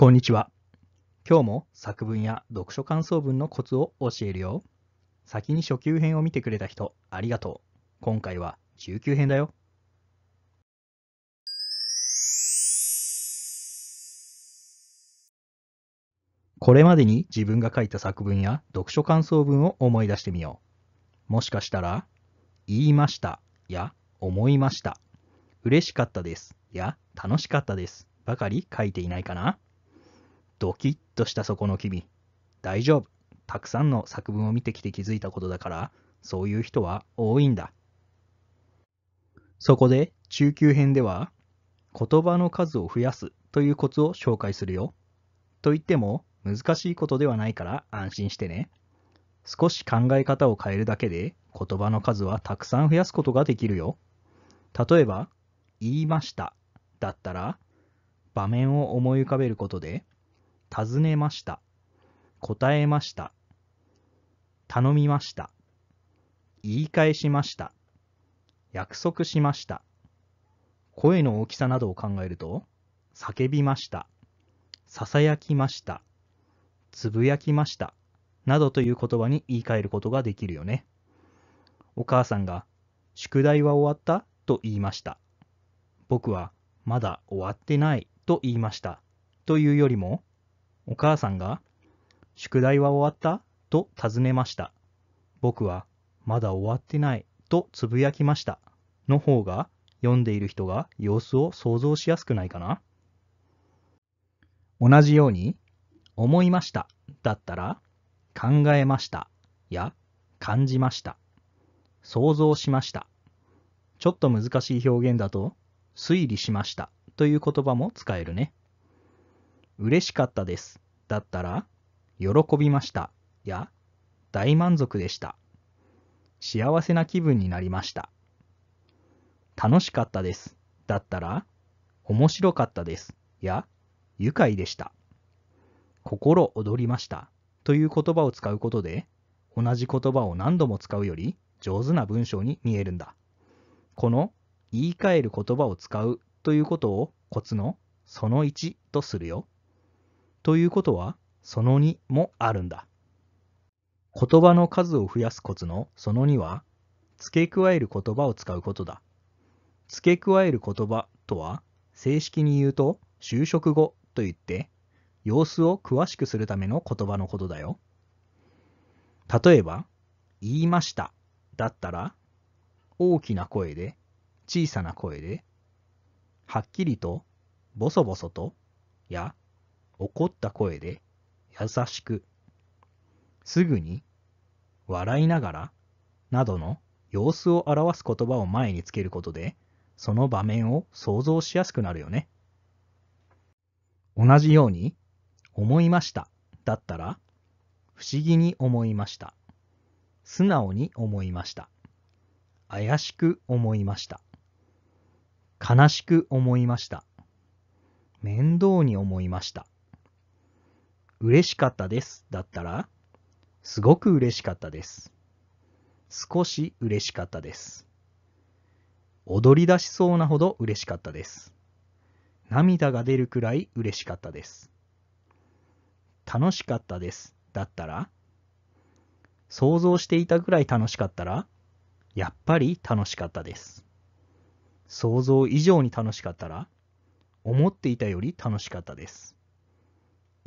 こんにちは。今日も作文や読書感想文のコツを教えるよ。先に初級編を見てくれた人、ありがとう。今回は中級編だよ。これまでに自分が書いた作文や読書感想文を思い出してみよう。もしかしたら、言いましたや思いました。嬉しかったですや楽しかったですばかり書いていないかなドキッとしたそこの君。大丈夫。たくさんの作文を見てきて気づいたことだから、そういう人は多いんだ。そこで中級編では、言葉の数を増やすというコツを紹介するよ。と言っても難しいことではないから安心してね。少し考え方を変えるだけで言葉の数はたくさん増やすことができるよ。例えば、言いましただったら場面を思い浮かべることで尋ねました。答えました。頼みました。言い返しました。約束しました。声の大きさなどを考えると、叫びました。囁きました。つぶやきました。などという言葉に言い換えることができるよね。お母さんが、宿題は終わったと言いました。僕は、まだ終わってないと言いました。というよりも、お母さんが、宿題は終わったと尋ねました。僕は、まだ終わってないとつぶやきました。の方が、読んでいる人が様子を想像しやすくないかな同じように、思いましただったら、考えましたや感じました。想像しました。ちょっと難しい表現だと、推理しましたという言葉も使えるね。嬉しかったです。だったら、喜びました。や、大満足でした。幸せな気分になりました。楽しかったです。だったら、面白かったです。や、愉快でした。心躍りました。という言葉を使うことで、同じ言葉を何度も使うより上手な文章に見えるんだ。この言い換える言葉を使うということをコツのその1とするよ。ということは、その2もあるんだ。言葉の数を増やすコツのその2は、付け加える言葉を使うことだ。付け加える言葉とは、正式に言うと、就職後と言って、様子を詳しくするための言葉のことだよ。例えば、言いましただったら、大きな声で、小さな声で、はっきりと、ボソボソと、や、怒った声で優しく、すぐに、笑いながら、などの様子を表す言葉を前につけることで、その場面を想像しやすくなるよね。同じように、思いましただったら、不思議に思いました。素直に思いました。怪しく思いました。悲しく思いました。面倒に思いました。嬉しかったです。だったら、すごく嬉しかったです。少し嬉しかったです。踊り出しそうなほど嬉しかったです。涙が出るくらい嬉しかったです。楽しかったです。だったら、想像していたくらい楽しかったら、やっぱり楽しかったです。想像以上に楽しかったら、思っていたより楽しかったです。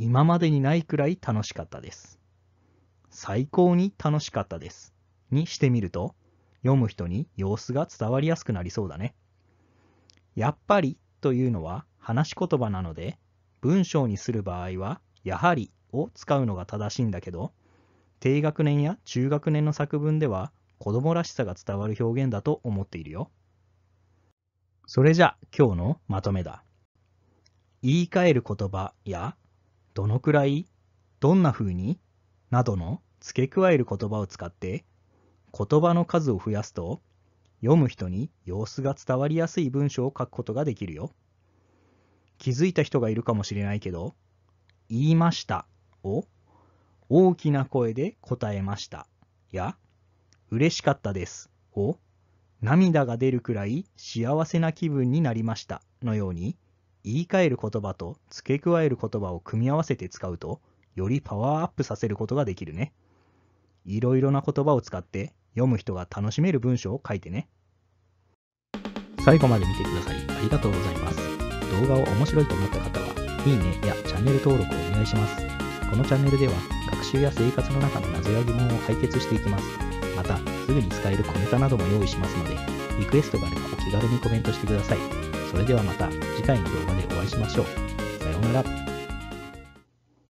今までにないくらい楽しかったです。最高に楽しかったです。にしてみると、読む人に様子が伝わりやすくなりそうだね。やっぱりというのは話し言葉なので、文章にする場合は、やはりを使うのが正しいんだけど、低学年や中学年の作文では、子供らしさが伝わる表現だと思っているよ。それじゃ、今日のまとめだ。言い換える言葉やどのくらい、どんな風になどの付け加える言葉を使って言葉の数を増やすと読む人に様子が伝わりやすい文章を書くことができるよ。気づいた人がいるかもしれないけど「言いました」を大きな声で答えましたや「嬉しかったです」を涙が出るくらい幸せな気分になりましたのように言い換える言葉と付け加える言葉を組み合わせて使うと、よりパワーアップさせることができるね。いろいろな言葉を使って読む人が楽しめる文章を書いてね。最後まで見てくださりありがとうございます。動画を面白いと思った方は、いいねやチャンネル登録をお願いします。このチャンネルでは学習や生活の中の謎や疑問を解決していきます。また、すぐに使える小ネタなども用意しますので、リクエストがあればお気軽にコメントしてください。それではまた次回の動画でお会いしましょう。さようなら。